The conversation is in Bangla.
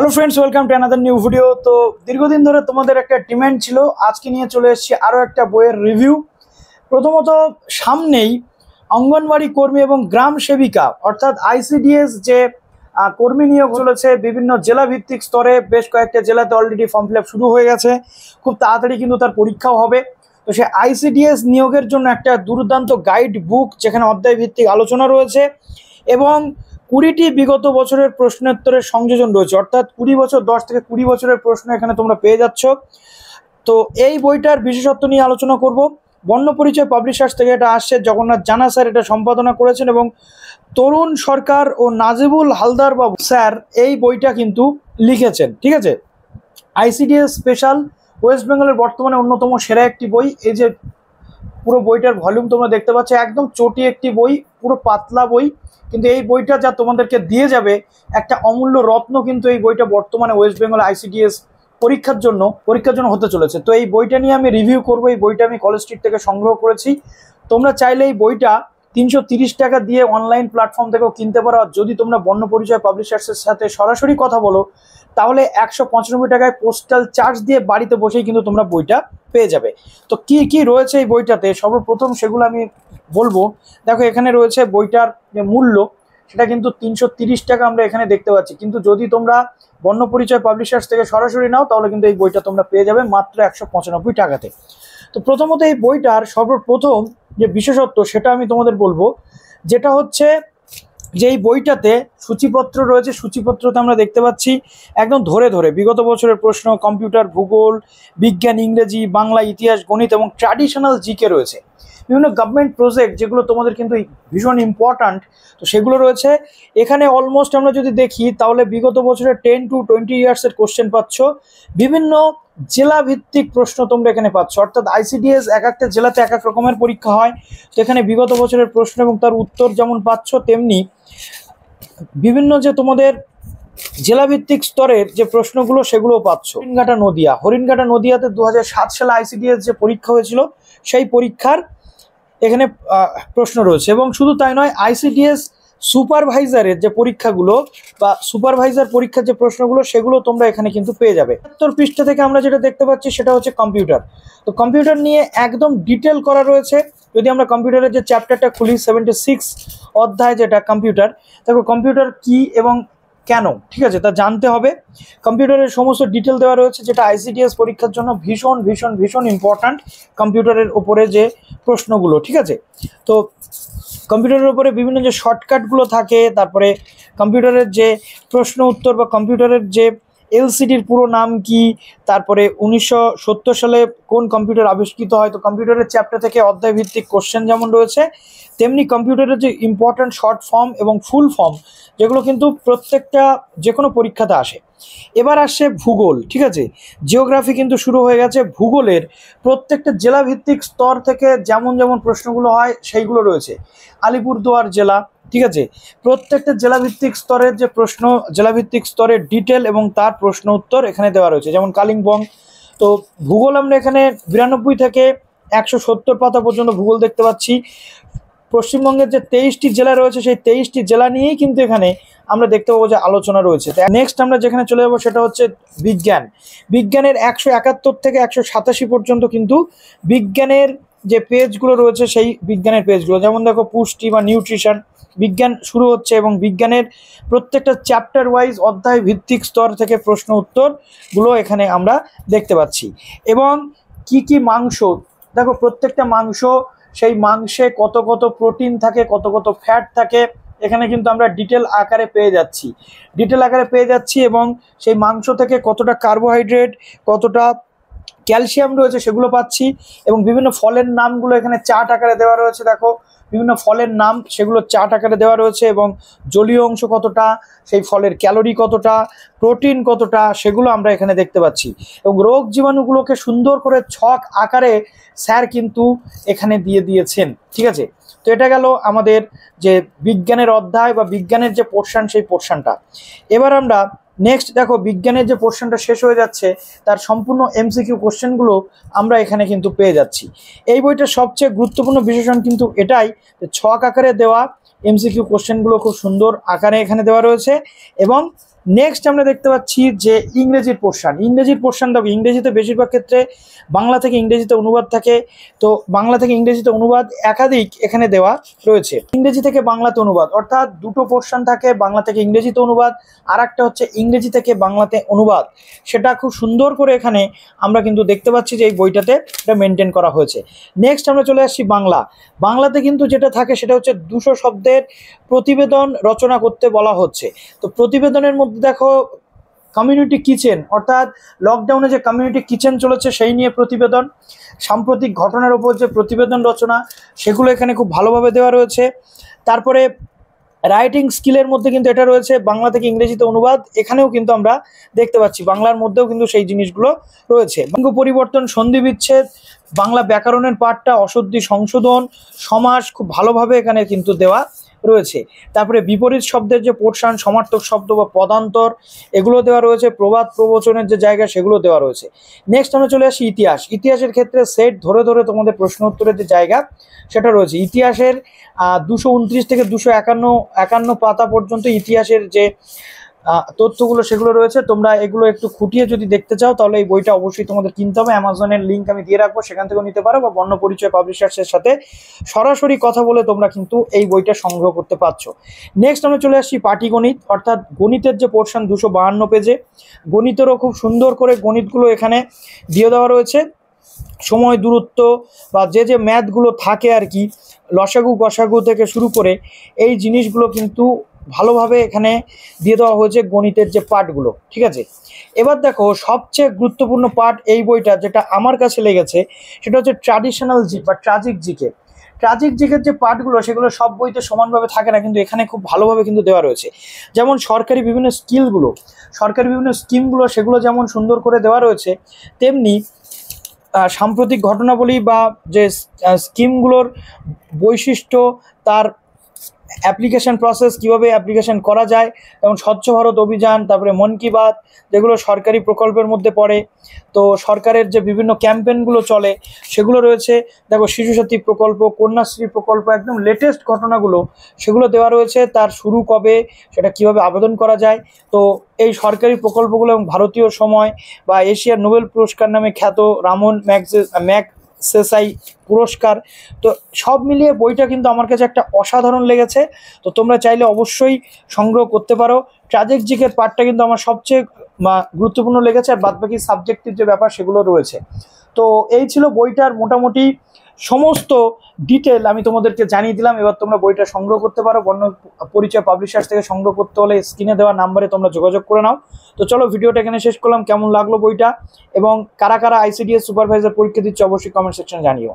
hello friends welcome to another new video তো দীর্ঘদিন ধরে তোমাদের একটা ডিম্যান্ড ছিল আজকে নিয়ে চলে এসেছি আরও একটা বইয়ের রিভিউ প্রথমত সামনেই অঙ্গনবাড়ি কর্মী এবং গ্রাম সেবিকা অর্থাৎ আইসিডিএস যে কর্মী নিয়োগ চলেছে বিভিন্ন জেলাভিত্তিক স্তরে বেশ কয়েকটা জেলাতে অলরেডি ফর্ম ফিল শুরু হয়ে গেছে খুব তাড়াতাড়ি কিন্তু তার পরীক্ষাও হবে তো সে আইসিডিএস নিয়োগের জন্য একটা দুর্দান্ত গাইড বুক যেখানে অধ্যায় ভিত্তিক আলোচনা রয়েছে এবং কুড়িটি বিগত বছরের প্রশ্নোত্তরের সংযোজন রয়েছে অর্থাৎ কুড়ি বছর দশ থেকে কুড়ি বছরের প্রশ্ন এখানে তোমরা পেয়ে যাচ্ছ তো এই বইটার বিশেষত্ব নিয়ে আলোচনা করব বন্য পরিচয় পাবলিশার্স থেকে এটা আসছে জগন্নাথ জানা স্যার এটা সম্পাদনা করেছেন এবং তরুণ সরকার ও নাজিবুল হালদার বাবু স্যার এই বইটা কিন্তু লিখেছেন ঠিক আছে আইসিডিএস স্পেশাল ওয়েস্ট বেঙ্গলের বর্তমানে অন্যতম সেরা একটি বই এই যে পুরো বইটার ভলিউম তোমরা দেখতে পাচ্ছ একদম চটি একটি বই পুরো পাতলা বই কিন্তু এই বইটা যা তোমাদেরকে দিয়ে যাবে একটা অমূল্য রত্ন কিন্তু এই বইটা বর্তমানে ওয়েস্ট বেঙ্গল আইসিডিএস পরীক্ষার জন্য পরীক্ষার জন্য হতে চলেছে তো এই বইটা নিয়ে আমি রিভিউ করব এই বইটা আমি কলেজ স্ট্রিট থেকে সংগ্রহ করেছি তোমরা চাইলে এই বইটা তিনশো টাকা দিয়ে অনলাইন প্ল্যাটফর্ম থেকেও কিনতে পারো যদি তোমরা বন্য পরিচয় পাবলিশার্সের সাথে সরাসরি কথা বলো তাহলে একশো পঁচানব্বই টাকায় পোস্টাল চার্জ দিয়ে বাড়িতে বসেই কিন্তু তোমরা বইটা পেয়ে যাবে তো কি কি রয়েছে এই বইটাতে সর্বপ্রথম সেগুলো আমি বলবো দেখো এখানে রয়েছে বইটার যে মূল্য সেটা কিন্তু তিনশো টাকা আমরা এখানে দেখতে পাচ্ছি কিন্তু যদি তোমরা বন্য পরিচয় পাবলিশার্স থেকে সরাসরি নাও তাহলে কিন্তু এই বইটা তোমরা পেয়ে যাবে মাত্র একশো টাকাতে তো প্রথমত এই বইটার সর্বপ্রথম যে বিশেষত্ব সেটা আমি তোমাদের বলবো যেটা হচ্ছে যে এই বইটাতে সূচিপত্র রয়েছে সূচিপত্রতে আমরা দেখতে পাচ্ছি একদম ধরে ধরে বিগত বছরের প্রশ্ন কম্পিউটার ভূগোল বিজ্ঞান ইংরেজি বাংলা ইতিহাস গণিত এবং ট্র্যাডিশনাল জিকে রয়েছে বিভিন্ন গভর্নমেন্ট প্রজেক্ট যেগুলো তোমাদের কিন্তু ভীষণ ইম্পর্ট্যান্ট তো সেগুলো রয়েছে এখানে অলমোস্ট আমরা যদি দেখি তাহলে বিগত বছরের টেন টু টোয়েন্টি ইয়ার্সের কোশ্চেন পাচ্ছ বিভিন্ন জেলা ভিত্তিক প্রশ্ন তোমরা এখানে পাচ্ছ অর্থাৎ আইসিডিএস এক একটা জেলাতে এক এক রকমের পরীক্ষা হয় তো এখানে বিগত বছরের প্রশ্ন এবং তার উত্তর যেমন পাচ্ছ তেমনি বিভিন্ন যে তোমাদের জেলাভিত্তিক স্তরের যে প্রশ্নগুলো সেগুলোও পাচ্ছ হরিণঘাটা নদিয়া হরিণঘাটা নদিয়াতে দু হাজার সালে আইসিডিএস যে পরীক্ষা হয়েছিল সেই পরীক্ষার এখানে প্রশ্ন রয়েছে এবং শুধু তাই নয় আইসিডিএস সুপারভাইজারের যে পরীক্ষাগুলো বা সুপারভাইজার পরীক্ষার যে প্রশ্নগুলো সেগুলো তোমরা এখানে কিন্তু পেয়ে যাবে তোর পৃষ্ঠা থেকে আমরা যেটা দেখতে পাচ্ছি সেটা হচ্ছে কম্পিউটার তো কম্পিউটার নিয়ে একদম ডিটেল করা রয়েছে যদি আমরা কম্পিউটারের যে চ্যাপ্টারটা খুলি সেভেন্টি সিক্স অধ্যায় যেটা কম্পিউটার দেখো কম্পিউটার কি এবং কেন ঠিক আছে তা জানতে হবে কম্পিউটারের সমস্ত ডিটেল দেওয়া রয়েছে যেটা আইসিডিএস পরীক্ষার জন্য ভীষণ ভীষণ ভীষণ ইম্পর্ট্যান্ট কম্পিউটারের ওপরে যে প্রশ্নগুলো ঠিক আছে তো কম্পিউটারের উপরে বিভিন্ন যে শর্টকাটগুলো থাকে তারপরে কম্পিউটারের যে প্রশ্ন উত্তর বা কম্পিউটারের যে এলসিডির পুরো নাম কি তারপরে উনিশশো সালে কোন কম্পিউটার আবিষ্কৃত হয় তো কম্পিউটারের চ্যাপ্টার থেকে অধ্যায়ভিত্তিক কোশ্চেন যেমন রয়েছে তেমনি কম্পিউটারের যে ইম্পর্ট্যান্ট শর্ট ফর্ম এবং ফুল ফর্ম যেগুলো কিন্তু প্রত্যেকটা যে কোনো পরীক্ষাতে আসে এবার আসছে ভূগোল ঠিক আছে জিওগ্রাফি কিন্তু শুরু হয়ে গেছে ভূগোলের প্রত্যেকটা জেলাভিত্তিক স্তর থেকে যেমন যেমন প্রশ্নগুলো হয় সেইগুলো রয়েছে আলিপুরদুয়ার জেলা ঠিক আছে প্রত্যেকটা জেলাভিত্তিক স্তরের যে প্রশ্ন জেলাভিত্তিক স্তরের ডিটেল এবং তার প্রশ্ন উত্তর এখানে দেওয়া রয়েছে যেমন কালিম্পং তো ভূগোল আমরা এখানে বিরানব্বই থেকে একশো সত্তর পাতা পর্যন্ত ভূগোল দেখতে পাচ্ছি পশ্চিমবঙ্গের যে তেইশটি জেলা রয়েছে সেই তেইশটি জেলা নিয়েই কিন্তু এখানে আমরা দেখতে পাবো যে আলোচনা রয়েছে নেক্সট আমরা যেখানে চলে যাবো সেটা হচ্ছে বিজ্ঞান বিজ্ঞানের একশো একাত্তর থেকে একশো সাতাশি পর্যন্ত কিন্তু বিজ্ঞানের যে পেজগুলো রয়েছে সেই বিজ্ঞানের পেজগুলো যেমন দেখো পুষ্টি বা নিউট্রিশন বিজ্ঞান শুরু হচ্ছে এবং বিজ্ঞানের প্রত্যেকটা চ্যাপ্টার ওয়াইজ অধ্যায় ভিত্তিক স্তর থেকে প্রশ্ন উত্তরগুলো এখানে আমরা দেখতে পাচ্ছি এবং কি কি মাংস দেখো প্রত্যেকটা মাংস সেই মাংসে কত কত প্রোটিন থাকে কত কত ফ্যাট থাকে এখানে কিন্তু আমরা ডিটেল আকারে পেয়ে যাচ্ছি ডিটেল আকারে পেয়ে যাচ্ছি এবং সেই মাংস থেকে কতটা কার্বোহাইড্রেট কতটা ক্যালসিয়াম রয়েছে সেগুলো পাচ্ছি এবং বিভিন্ন ফলের নামগুলো এখানে চাট আকারে দেওয়া রয়েছে দেখো বিভিন্ন ফলের নাম সেগুলো চাট আকারে দেওয়া রয়েছে এবং জলীয় অংশ কতটা সেই ফলের ক্যালোরি কতটা প্রোটিন কতটা সেগুলো আমরা এখানে দেখতে পাচ্ছি এবং রোগ জীবাণুগুলোকে সুন্দর করে ছক আকারে স্যার কিন্তু এখানে দিয়ে দিয়েছেন ঠিক আছে তো এটা গেল আমাদের যে বিজ্ঞানের অধ্যায় বা বিজ্ঞানের যে পোর্শান সেই পোর্শানটা এবার আমরা নেক্সট দেখো বিজ্ঞানের যে পোর্শনটা শেষ হয়ে যাচ্ছে তার সম্পূর্ণ এমসিকিউ কোশ্চেনগুলো আমরা এখানে কিন্তু পেয়ে যাচ্ছি এই বইটার সবচেয়ে গুরুত্বপূর্ণ বিশেষণ কিন্তু এটাই যে ছক আকারে দেওয়া এমসিকিউ কোশ্চেনগুলো খুব সুন্দর আকারে এখানে দেওয়া রয়েছে এবং নেক্সট আমরা দেখতে পাচ্ছি যে ইংরেজির পোর্শান ইংরেজির পোর্শান দেখো ইংরেজিতে বেশিরভাগ ক্ষেত্রে বাংলা থেকে ইংরেজিতে অনুবাদ থাকে তো বাংলা থেকে ইংরেজিতে অনুবাদ একাধিক এখানে দেওয়া রয়েছে ইংরেজি থেকে বাংলাতে অনুবাদ অর্থাৎ দুটো পোর্শান থাকে বাংলা থেকে ইংরেজিতে অনুবাদ আর একটা হচ্ছে ইংরেজি থেকে বাংলাতে অনুবাদ সেটা খুব সুন্দর করে এখানে আমরা কিন্তু দেখতে পাচ্ছি যে এই বইটাতে এটা মেনটেন করা হয়েছে নেক্সট আমরা চলে আসছি বাংলা বাংলাতে কিন্তু যেটা থাকে সেটা হচ্ছে দুশো শব্দের প্রতিবেদন রচনা করতে বলা হচ্ছে তো প্রতিবেদনের মধ্যে দেখো কমিউনিটি কিচেন অর্থাৎ লকডাউনে যে কমিউনিটি কিচেন চলেছে সেই নিয়ে প্রতিবেদন সাম্প্রতিক ঘটনার ওপর যে প্রতিবেদন রচনা সেগুলো এখানে খুব ভালোভাবে দেওয়া রয়েছে তারপরে রাইটিং স্কিলের মধ্যে কিন্তু এটা রয়েছে বাংলা থেকে ইংরেজিতে অনুবাদ এখানেও কিন্তু আমরা দেখতে পাচ্ছি বাংলার মধ্যেও কিন্তু সেই জিনিসগুলো রয়েছে লিঙ্গ পরিবর্তন সন্ধি বিচ্ছেদ বাংলা ব্যাকরণের পাঠটা অশুদ্ধি সংশোধন সমাজ খুব ভালোভাবে এখানে কিন্তু দেওয়া রয়েছে তারপরে বিপরীত শব্দের যে পোটসান সমার্থক শব্দ বা পদান্তর এগুলো দেওয়া রয়েছে প্রবাদ প্রবচনের যে জায়গা সেগুলো দেওয়া রয়েছে নেক্সট আমরা চলে আসি ইতিহাস ইতিহাসের ক্ষেত্রে সেট ধরে ধরে তোমাদের প্রশ্ন উত্তরের যে জায়গা সেটা রয়েছে ইতিহাসের দুশো উনত্রিশ থেকে দুশো একান্ন একান্ন পাতা পর্যন্ত ইতিহাসের যে তথ্যগুলো সেগুলো রয়েছে তোমরা এগুলো একটু খুঁটিয়ে যদি দেখতে চাও তাহলে এই বইটা অবশ্যই তোমাদের কিনতে হবে অ্যামাজনের লিঙ্ক আমি দিয়ে রাখবো সেখান থেকেও নিতে পারো বা বর্ণ পরিচয় পাবলিশার্সের সাথে সরাসরি কথা বলে তোমরা কিন্তু এই বইটা সংগ্রহ করতে পারছো নেক্সট আমরা চলে আসছি পাটিগণিত অর্থাৎ গণিতের যে পোর্শন দুশো বাহান্ন পেজে গণিতেরও খুব সুন্দর করে গণিতগুলো এখানে দিয়ে দেওয়া রয়েছে সময় দূরত্ব বা যে যে ম্যাথগুলো থাকে আর কি লসাগু গসাগু থেকে শুরু করে এই জিনিসগুলো কিন্তু ভালোভাবে এখানে দিয়ে দেওয়া হয়েছে গণিতের যে পাঠগুলো ঠিক আছে এবার দেখো সবচেয়ে গুরুত্বপূর্ণ পাঠ এই বইটা যেটা আমার কাছে লেগেছে সেটা হচ্ছে ট্র্যাডিশনাল জিক বা ট্রাজিক জিকে ট্রাজিক জিকের যে পাঠগুলো সেগুলো সব বইতে সমানভাবে থাকে না কিন্তু এখানে খুব ভালোভাবে কিন্তু দেওয়া রয়েছে যেমন সরকারি বিভিন্ন স্কিলগুলো সরকারি বিভিন্ন স্কিমগুলো সেগুলো যেমন সুন্দর করে দেওয়া রয়েছে তেমনি সাম্প্রতিক ঘটনাবলী বা যে স্কিমগুলোর বৈশিষ্ট্য তার অ্যাপ্লিকেশন প্রসেস কিভাবে অ্যাপ্লিকেশন করা যায় এবং স্বচ্ছ ভারত অভিযান তারপরে মন কি বাত যেগুলো সরকারি প্রকল্পের মধ্যে পড়ে তো সরকারের যে বিভিন্ন ক্যাম্পেনগুলো চলে সেগুলো রয়েছে দেখো শিশুসাথী প্রকল্প কন্যাশ্রী প্রকল্প একদম লেটেস্ট ঘটনাগুলো সেগুলো দেওয়া রয়েছে তার শুরু কবে সেটা কিভাবে আবেদন করা যায় তো এই সরকারি প্রকল্পগুলো এবং ভারতীয় সময় বা এশিয়ার নোবেল পুরস্কার নামে খ্যাত রামন ম্যাগজ ম্যাগ সেসাই পুরস্কার তো সব মিলিয়ে বইটা কিন্তু আমার কাছে একটা অসাধারণ লেগেছে তো তোমরা চাইলে অবশ্যই সংগ্রহ করতে পারো ট্রাজেক জিকের পার্টটা কিন্তু আমার সবচেয়ে গুরুত্বপূর্ণ লেগেছে আর বাদবাকি সাবজেক্টের যে ব্যাপার সেগুলো রয়েছে তো এই ছিল বইটার মোটামুটি সমস্ত ডিটেল আমি তোমাদেরকে জানিয়ে দিলাম এবার তোমরা বইটা সংগ্রহ করতে পারো বন্য পরিচয় পাবলিশার্স থেকে সংগ্রহ করতে হলে স্ক্রিনে দেওয়া নাম্বারে তোমরা যোগাযোগ করে নাও তো চলো ভিডিওটা এখানে শেষ করলাম কেমন লাগলো বইটা এবং কারা কারা আইসিডিএস সুপারভাইজার পরীক্ষা দিচ্ছে অবশ্যই কমেন্ট সেকশনে জানিও